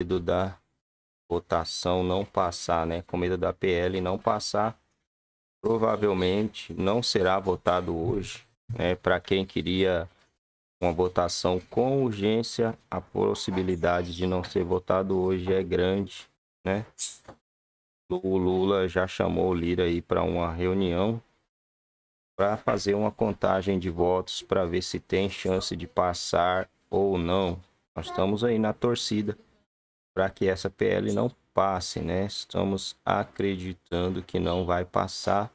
medo da votação não passar, né? Com medo da PL não passar, provavelmente não será votado hoje, né? Para quem queria uma votação com urgência, a possibilidade de não ser votado hoje é grande, né? O Lula já chamou o Lira aí para uma reunião para fazer uma contagem de votos para ver se tem chance de passar ou não. Nós estamos aí na torcida para que essa PL não passe, né? Estamos acreditando que não vai passar.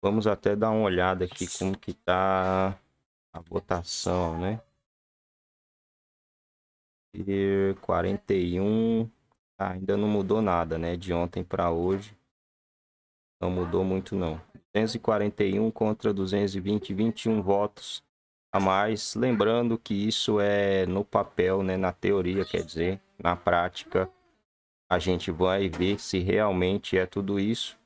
Vamos até dar uma olhada aqui como que está a votação, né? E 41 ah, ainda não mudou nada, né? De ontem para hoje não mudou muito não. 241 contra 220, 21 votos a mais. Lembrando que isso é no papel, né? Na teoria, quer dizer, na prática a gente vai ver se realmente é tudo isso.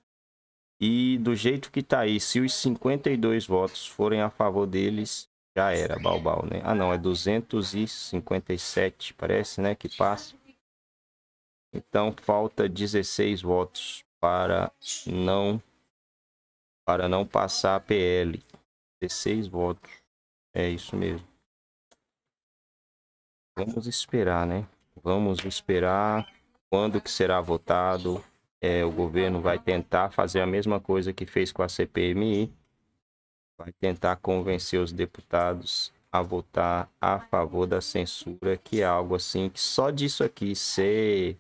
E do jeito que tá aí, se os 52 votos forem a favor deles, já era, balbal, né? Ah, não, é 257, parece, né, que passa. Então falta 16 votos para não para não passar a PL. 16 votos. É isso mesmo. Vamos esperar, né? Vamos esperar quando que será votado. É, o governo vai tentar fazer a mesma coisa que fez com a CPMI. Vai tentar convencer os deputados a votar a favor da censura, que é algo assim, que só disso aqui ser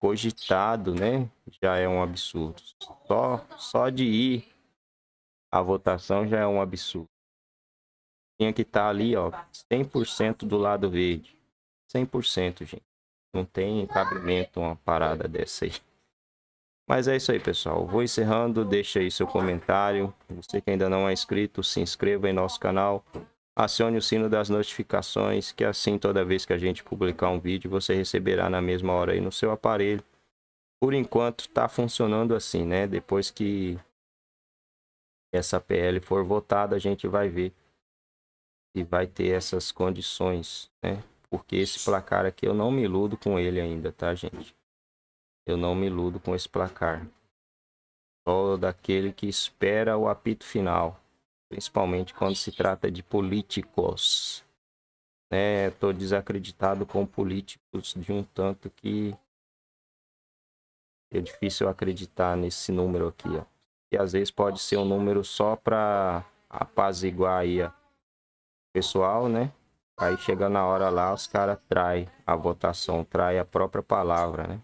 cogitado, né, já é um absurdo. Só, só de ir à votação já é um absurdo. Tinha que estar tá ali, ó, 100% do lado verde. 100%, gente. Não tem cabimento uma parada dessa aí. Mas é isso aí, pessoal. Vou encerrando. Deixa aí seu comentário. Você que ainda não é inscrito, se inscreva em nosso canal. Acione o sino das notificações, que assim toda vez que a gente publicar um vídeo, você receberá na mesma hora aí no seu aparelho. Por enquanto, está funcionando assim, né? Depois que essa PL for votada, a gente vai ver se vai ter essas condições, né? Porque esse placar aqui eu não me iludo com ele ainda, tá, gente? Eu não me iludo com esse placar. Só daquele que espera o apito final. Principalmente quando se trata de políticos. Né? Tô desacreditado com políticos de um tanto que... É difícil acreditar nesse número aqui, ó. E às vezes pode ser um número só para apaziguar aí, ó pessoal, né? Aí chegando na hora lá, os caras traem a votação, traem a própria palavra, né?